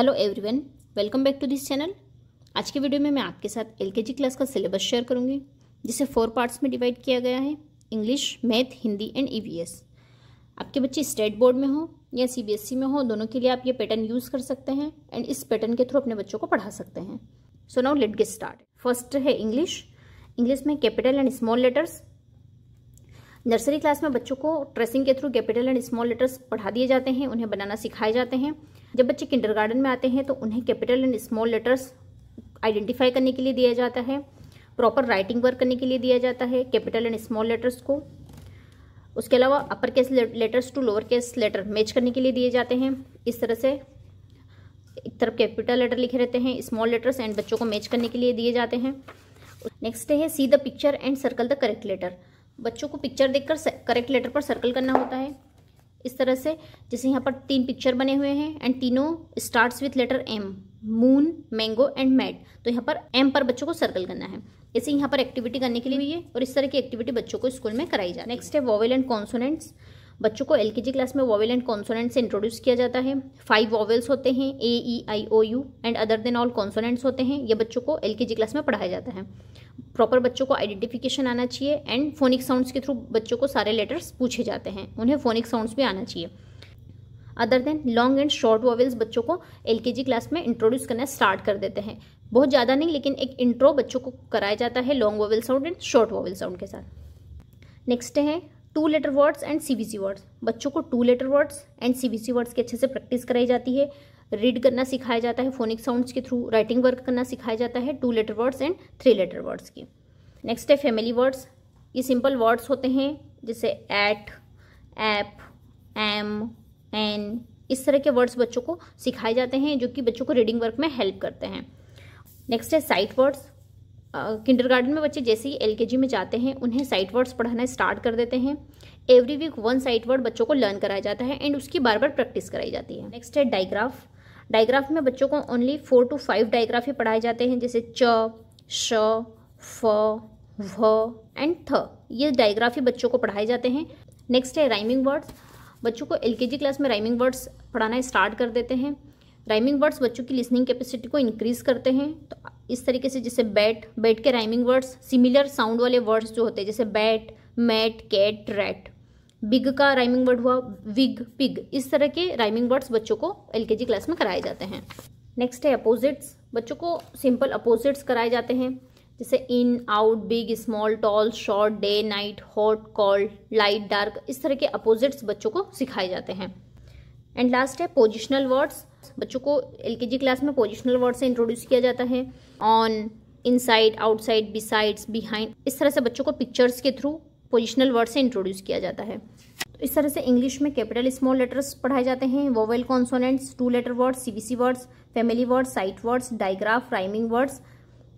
hello everyone welcome back to this channel आज के video में मैं आपके साथ एलकेजी क्लास का सिलेबस शेयर करूंगी जिसे फोर पार्ट्स में डिवाइड किया गया है English math Hindi and EVS आपके बच्चे स्टेट बोर्ड में हो या सीबीएसई e में हो दोनों के लिए आप ये पैटर्न यूज़ कर सकते हैं एंड इस पैटर्न के थ्रू अपने बच्चों को पढ़ा सकते हैं so now let get start first है इंग्लिश इंग्लिश में capital and small letters nursery class में बच्चों को ट्रेसिंग के through capital and small letters पढ़ा दिए जाते हैं उन्हें बनाना सिखाए जाते हैं जब बच्चे किंडरगार्टन में आते हैं तो उन्हें capital and small letters identify करने के लिए दिया जाता है प्रॉपर राइटिंग वर्क करने के लिए दिया जाता है कैपिटल एंड स्मॉल लेटर्स को उसके अलावा upper case letters to lower case letter match करने के लिए दिए जाते हैं इस तरह से एक तरफ कैपिटल लेटर लिखे रहते हैं स्मॉल लेटर्स एंड बच्चों को मैच करने के लिए दिए जाते हैं नेक्स्ट है see the picture and circle the correct letter बच्चों को पिक्चर देखकर करेक्ट लेटर पर सर्कल करना होता है इस तरह से जैसे यहाँ पर तीन पिक्चर बने हुए हैं एंड तीनों starts with letter M moon mango and mat तो यहाँ पर एम पर बच्चों को सर्कल करना है ऐसे यहाँ पर एक्टिविटी करने के लिए हुई है और इस तरह की एक्टिविटी बच्चों को स्कूल में कराई जाए नेक्स्ट है वॉवेल एंड कॉन्सोनेंट्स बच्चों को एलकेजी क्लास में वॉवल एंड कॉन्सोनेंट्स से इंट्रोड्यूस किया जाता है फाइव वॉवल्स होते हैं A E I O U and other than all consonants होते हैं ये बच्चों को एलकेजी क्लास में पढ़ाया जाता है प्रॉपर बच्चों को आइडेंटिफिकेशन आना चाहिए एंड फोनिक साउंड्स के थ्रू बच्चों को सारे लेटर्स पूछे जाते हैं उन्हें फोनिक साउंड्स भी आना चाहिए other than long and short vowels बच्चों को एल क्लास में इंट्रोड्यूस करना स्टार्ट कर देते हैं बहुत ज़्यादा नहीं लेकिन एक इंट्रो बच्चों को कराया जाता है long vowel sound and short vowel sound के साथ नेक्स्ट है two letter words and C C words बच्चों को two letter words and C C words की अच्छे से प्रैक्टिस कराई जाती है रीड करना सिखाया जाता है फोनिक साउंड्स के थ्रू राइटिंग वर्क करना सिखाया जाता है two letter words and three letter words की नेक्स्ट है फैमिली वर्ड्स ये सिंपल वर्ड्स होते हैं जैसे एट एप एम एन इस तरह के वर्ड्स बच्चों को सिखाए जाते हैं जो कि बच्चों को रीडिंग वर्क में हेल्प करते हैं नेक्स्ट है साइट वर्ड्स किंडर गार्डन में बच्चे जैसे ही एल में जाते हैं उन्हें साइट वर्ड्स पढ़ाना स्टार्ट कर देते हैं every week one sight word बच्चों को लर्न कराया जाता है एंड उसकी बार बार प्रैक्टिस कराई जाती है नेक्स्ट है डायग्राफ डायग्राफ में बच्चों को only four to five digraph ही पढ़ाए जाते हैं जैसे च श फ व एंड थ ये डायग्राफ ही बच्चों को पढ़ाए जाते हैं नेक्स्ट है राइमिंग वर्ड्स बच्चों को एल क्लास में राइमिंग वर्ड्स पढ़ाना स्टार्ट कर देते हैं राइमिंग वर्ड्स बच्चों की लिसनिंग कैपेसिटी को इंक्रीज करते हैं तो इस तरीके से जैसे बैट बैट के राइमिंग वर्ड्स सिमिलर साउंड वाले वर्ड्स जो होते हैं जैसे bat mat cat rat big का राइमिंग वर्ड हुआ विग पिग इस तरह के राइमिंग वर्ड्स बच्चों को एल क्लास में कराए जाते हैं नेक्स्ट है अपोजिट्स बच्चों को सिंपल अपोजिट्स कराए जाते हैं जैसे in out big small tall short day night hot cold light dark इस तरह के अपोजिट्स बच्चों को सिखाए जाते हैं एंड लास्ट है पोजिशनल वर्ड्स बच्चों को एलकेजी क्लास में पोजिशनल वर्ड से इंट्रोड्यूस किया जाता है on inside outside besides behind इस तरह से बच्चों को पिक्चर्स के थ्रू पोजिशनल वर्ड से इंट्रोड्यूस किया जाता है तो इस तरह से इंग्लिश में कैपिटल स्मॉल लेटर्स पढ़ाए जाते हैं vowel consonants two letter words C words family words sight words digraph rhyming words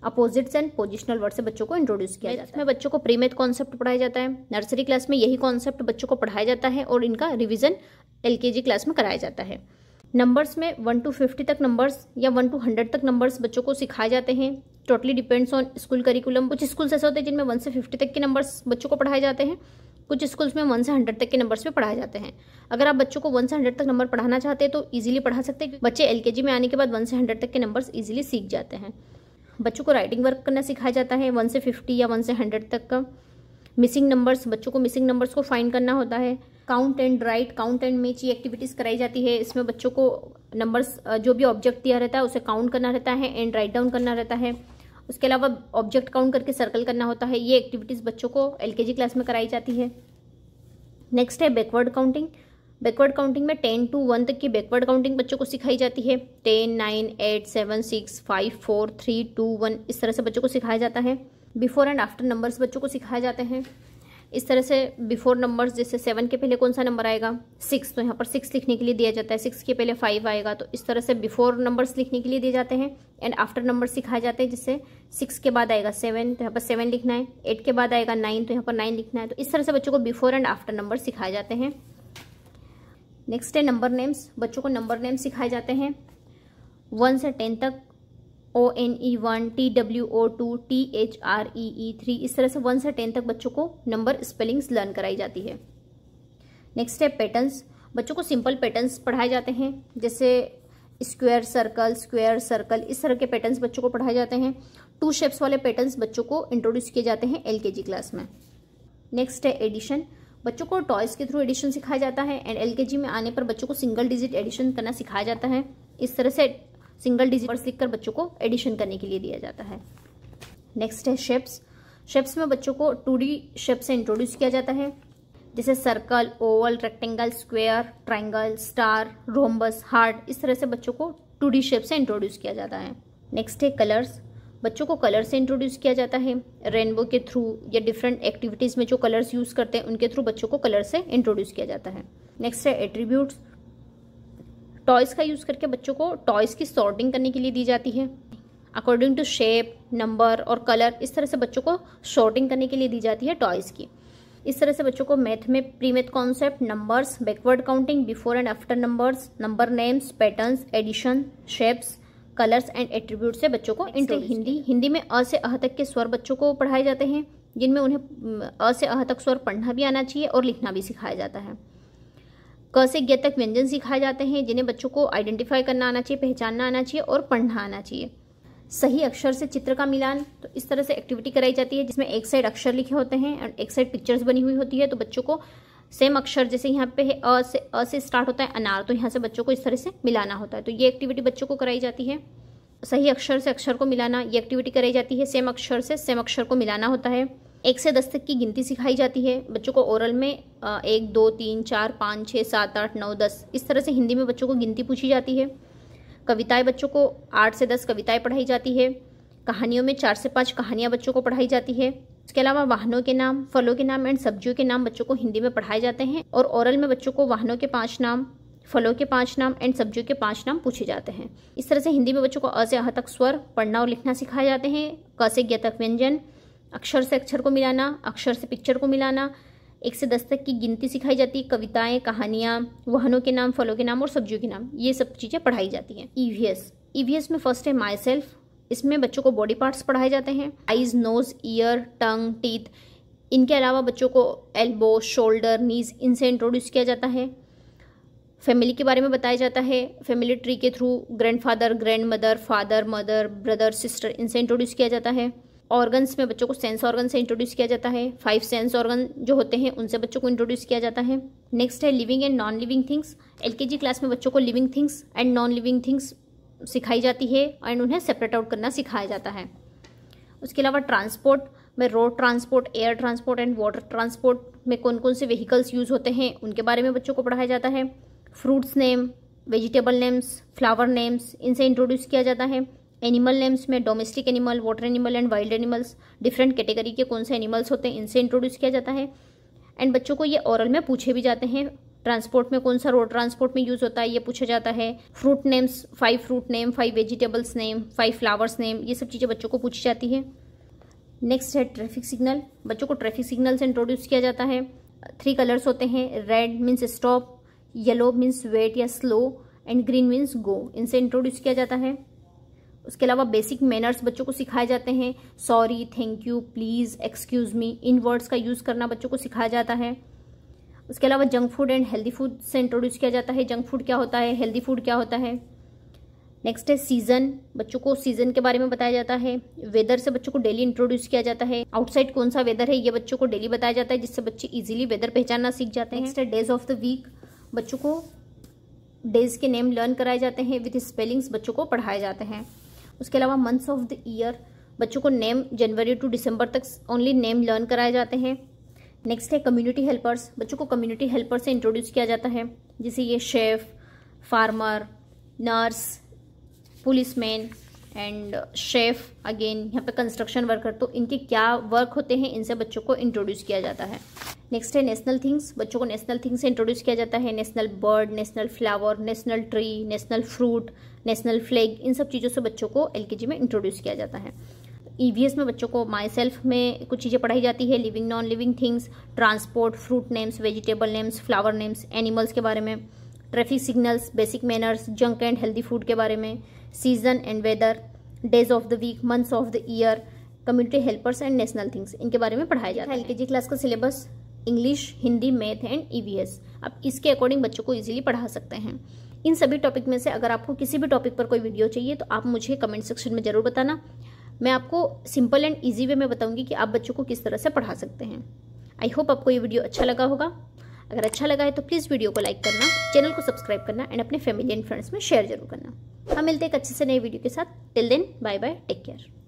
opposites and positional word से बच्चों को इंट्रोड्यूस किया जाता है इसमें बच्चों को प्रीमेथ कॉन्सेप्ट पढ़ाया जाता है नर्सरी क्लास में यही कॉन्सेप्ट बच्चों को पढ़ाया जाता है और इनका रिविजन एल क्लास में कराया जाता है नंबर्स में वन टू फिफ्टी तक नंबर्स या वन टू हंड्रेड तक नंबर्स बच्चों को सिखाए जाते हैं totally depends on school curriculum कुछ स्कूल्स ऐसे होते हैं जिनमें वन से फिफ्टी तक के नंबर्स बच्चों को पढ़ाए जाते हैं कुछ स्कूल्स में वन से हंड्रेड तक के नंबर्स में पढ़ाए जाते हैं अगर आप बच्चों को वन से हंड्रेड तक नंबर पढ़ाना चाहते हैं तो ईजिली पढ़ा सकते हैं बच्चे एल में आने के बाद वन से हंड्रेड तक के नंबर्स ईजिली सीख जाते हैं बच्चों को राइटिंग वर्क करना सिखाया जाता है वन से फिफ्टी या वन से हंड्रेड तक का मिसिंग नंबर्स बच्चों को मिसिंग नंबर्स को फाइंड करना होता है count and write count and match ये एक्टिविटीज़ कराई जाती है इसमें बच्चों को नंबर्स जो भी ऑब्जेक्ट दिया रहता है उसे काउंट करना रहता है एंड राइट डाउन करना रहता है उसके अलावा ऑब्जेक्ट काउंट करके सर्कल करना होता है ये एक्टिविटीज़ बच्चों को एलकेजी क्लास में कराई जाती है नेक्स्ट है बैकवर्ड काउंटिंग बैकवर्ड काउंटिंग में टेन टू वन तक की बैकवर्ड काउंटिंग बच्चों को सिखाई जाती है ten nine eight seven six five four three two one इस तरह से बच्चों को सिखाया जाता है बिफोर एंड आफ्टर नंबर्स बच्चों को सिखाए जाते हैं इस तरह से बिफोर नंबर्स जैसे सेवन के पहले कौन सा नंबर आएगा सिक्स तो यहाँ पर सिक्स लिखने के लिए दिया जाता है सिक्स के पहले फाइव आएगा तो इस तरह से बिफोर नंबर्स लिखने के लिए दिए जाते हैं एंड आफ्टर नंबर सिखाए जाते हैं जिससे सिक्स के बाद आएगा सेवन तो यहाँ पर सेवन लिखना है एट के बाद आएगा नाइन तो यहाँ पर नाइन लिखना है तो इस तरह से बच्चों को बिफोर एंड आफ्टर नंबर सिखाए जाते हैं नेक्स्ट है नंबर नेम्स बच्चों को नंबर नेम्स सिखाए जाते हैं वन से टेन तक O N E one T W O two T H R E E three इस तरह से वन से टेन तक बच्चों को नंबर स्पेलिंग्स लर्न कराई जाती है नेक्स्ट है पैटर्न्स बच्चों को सिंपल पैटर्न्स पढ़ाए जाते हैं जैसे स्क्वायर सर्कल स्क्वायर सर्कल इस तरह के पैटर्न्स बच्चों को पढ़ाए जाते हैं टू शेप्स वाले पैटर्न्स बच्चों को इंट्रोड्यूस किए जाते हैं जी क्लास में नेक्स्ट है एडिशन बच्चों को टॉयज़ के थ्रू एडिशन सिखाया जाता है एंड जी में आने पर बच्चों को सिंगल डिजिट एडिशन करना सिखाया जाता है इस तरह से सिंगल डिजिट वर्ड्स लिखकर बच्चों को एडिशन करने के लिए दिया जाता है नेक्स्ट है शेप्स शेप्स में बच्चों को टू डी शेप से इंट्रोड्यूस किया जाता है जैसे circle oval rectangle square triangle star rhombus heart इस तरह से बच्चों को टू डी शेप से इंट्रोड्यूस किया जाता है नेक्स्ट है कलर्स बच्चों को कलर से इंट्रोड्यूस किया जाता है रेनबो के थ्रू या डिफरेंट एक्टिविटीज़ में जो कलर्स यूज़ करते हैं उनके थ्रू बच्चों को कलर से इंट्रोड्यूस किया जाता है नेक्स्ट है एट्रीब्यूट्स टॉयज़ का यूज़ करके बच्चों को टॉयज़ की सॉर्टिंग करने के लिए दी जाती है अकॉर्डिंग टू शेप नंबर और कलर इस तरह से बच्चों को शॉर्टिंग करने के लिए दी जाती है टॉयज़ की इस तरह से बच्चों को मैथ में pre math concept numbers backward counting before and after numbers number names patterns addition shapes colours and attribute से बच्चों को इंटर हिंदी हिंदी में अ से अह तक के स्वर बच्चों को पढ़ाए जाते हैं जिनमें उन्हें अ से अह तक स्वर पढ़ना भी आना चाहिए और लिखना भी सिखाया जाता है क से ज्ञ तक व्यंजन सिखाए जाते हैं जिन्हें बच्चों को आइडेंटिफाई करना आना चाहिए पहचानना आना चाहिए और पढ़ना आना चाहिए सही अक्षर से चित्र का मिलान तो इस तरह से एक्टिविटी कराई जाती है जिसमें एक साइड अक्षर लिखे होते हैं और एक साइड पिक्चर्स बनी हुई होती है तो बच्चों को सेम अक्षर जैसे यहाँ पे है अ से अ से स्टार्ट होता है अनार तो यहाँ से बच्चों को इस तरह से मिलाना होता है तो ये एक्टिविटी बच्चों को कराई जाती है सही अक्षर से अक्षर को मिलाना ये एक्टिविटी कराई जाती है सेम अक्षर से सेम अक्षर को मिलाना होता है एक से दस तक की गिनती सिखाई जाती है बच्चों को ओरल में एक दो तीन चार पाँच छः सात आठ नौ दस इस तरह से हिंदी में बच्चों को गिनती पूछी जाती है कविताएं बच्चों को आठ से दस कविताएं पढ़ाई जाती है कहानियों में चार से पाँच कहानियाँ बच्चों को पढ़ाई जाती है इसके अलावा वाहनों के नाम फलों के नाम एंड सब्जियों के नाम बच्चों को हिंदी में पढ़ाए जाते हैं और ओरल में बच्चों को वाहनों के पाँच नाम फलों के पाँच नाम एंड सब्जियों के पाँच नाम पूछे जाते हैं इस तरह से हिंदी में बच्चों को अ से अह तक स्वर पढ़ना और लिखना सिखाए जाते हैं क से ज्ञ व्यंजन अक्षर से अक्षर को मिलाना अक्षर से पिक्चर को मिलाना एक से दस तक की गिनती सिखाई जाती है कविताएं कहानियाँ वाहनों के नाम फलों के नाम और सब्जियों के नाम ये सब चीज़ें पढ़ाई जाती हैं ईवीएस e ईवीएस e में फर्स्ट है माई सेल्फ इसमें बच्चों को बॉडी पार्ट्स पढ़ाए जाते हैं eyes nose ear tongue teeth इनके अलावा बच्चों को एल्बो शोल्डर नीज इनसे इंट्रोड्यूस किया जाता है फैमिली के बारे में बताया जाता है फैमिली ट्री के through grandfather grandmother father mother brother sister इनसे इंट्रोड्यूस किया जाता है ऑर्गन्स में बच्चों को सेंस ऑर्गन से इंट्रोड्यूस किया जाता है फाइव सेंस ऑर्गन जो होते हैं उनसे बच्चों को इंट्रोड्यूस किया जाता है नेक्स्ट है living and non living things LKG class में बच्चों को living things and non living things सिखाई जाती है एंड उन्हें सेपरेट आउट करना सिखाया जाता है उसके अलावा ट्रांसपोर्ट में road transport air transport and water transport में कौन कौन से व्हीकल्स यूज़ होते हैं उनके बारे में बच्चों को पढ़ाया जाता है fruits name vegetable names flower names इनसे इंट्रोड्यूस किया जाता है एनिमल नेम्स में domestic animal water animal and wild animals different category के कौन से एनिमल्स होते हैं इनसे इंट्रोड्यूस किया जाता है एंड बच्चों को ये ओरल में पूछे भी जाते हैं ट्रांसपोर्ट में कौन सा रोड ट्रांसपोर्ट में यूज़ होता है ये पूछा जाता है fruit names five fruit name five vegetables name five flowers name ये सब चीज़ें बच्चों को पूछी जाती है नेक्स्ट है ट्रैफिक सिग्नल बच्चों को ट्रैफिक सिग्नल से इंट्रोड्यूस किया जाता है थ्री कलर्स होते हैं red means stop yellow means wait या slow and green means go इनसे इंट्रोड्यूस किया जाता है उसके अलावा बेसिक मैनर्स बच्चों को सिखाए जाते हैं sorry thank you please excuse me इन वर्ड्स का यूज़ करना बच्चों को सिखाया जाता है उसके अलावा junk food and healthy food से इंट्रोड्यूस किया जाता है जंक फूड क्या होता है हेल्दी फूड क्या होता है नेक्स्ट है सीज़न बच्चों को सीज़न के बारे में बताया जाता है वेदर से बच्चों को डेली इंट्रोड्यूस किया जाता है आउटसाइड कौन सा वेदर है ये बच्चों को डेली बताया जाता है जिससे बच्चे इजीली वेदर पहचानना सीख जाते हैं नेक्स्ट है डेज ऑफ द वीक बच्चों को डेज के नेम लर्न कराए जाते हैं विथ स्पेलिंग्स बच्चों को पढ़ाए जाते हैं उसके अलावा मंथ्स ऑफ द ईयर बच्चों को नेम जनवरी टू दिसंबर तक ओनली नेम लर्न कराए जाते हैं नेक्स्ट है कम्युनिटी हेल्पर्स बच्चों को कम्युनिटी हेल्पर से इंट्रोड्यूस किया जाता है जैसे ये chef farmer nurse policeman and chef again यहाँ पे कंस्ट्रक्शन वर्कर तो इनके क्या वर्क होते हैं इनसे बच्चों को इंट्रोड्यूस किया जाता है नेक्स्ट है नेशनल थिंग्स बच्चों को नेशनल थिंग्स से इंट्रोड्यूस किया जाता है national bird national flower national tree national fruit national flag इन सब चीज़ों से बच्चों को एल में इंट्रोड्यूस किया जाता है ई e में बच्चों को माई सेल्फ में कुछ चीज़ें पढ़ाई जाती है living non living things transport fruit names vegetable names flower names animals के बारे में traffic signals basic manners junk and healthy food के बारे में season and weather days of the week months of the year community helpers and national things इनके बारे में पढ़ाया जाता है एल क्लास का syllabus English Hindi math and EVS आप इसके अकॉर्डिंग बच्चों को इजीली पढ़ा सकते हैं इन सभी टॉपिक में से अगर आपको किसी भी टॉपिक पर कोई वीडियो चाहिए तो आप मुझे कमेंट सेक्शन में ज़रूर बताना मैं आपको सिंपल एंड ईजी वे में बताऊंगी कि आप बच्चों को किस तरह से पढ़ा सकते हैं आई होप आपको ये वीडियो अच्छा लगा होगा अगर अच्छा लगा है तो प्लीज़ वीडियो को लाइक करना चैनल को सब्सक्राइब करना एंड अपने फैमिली एंड फ्रेंड्स में शेयर जरूर करना हम मिलते हैं एक अच्छे से नए वीडियो के साथ till then bye bye take care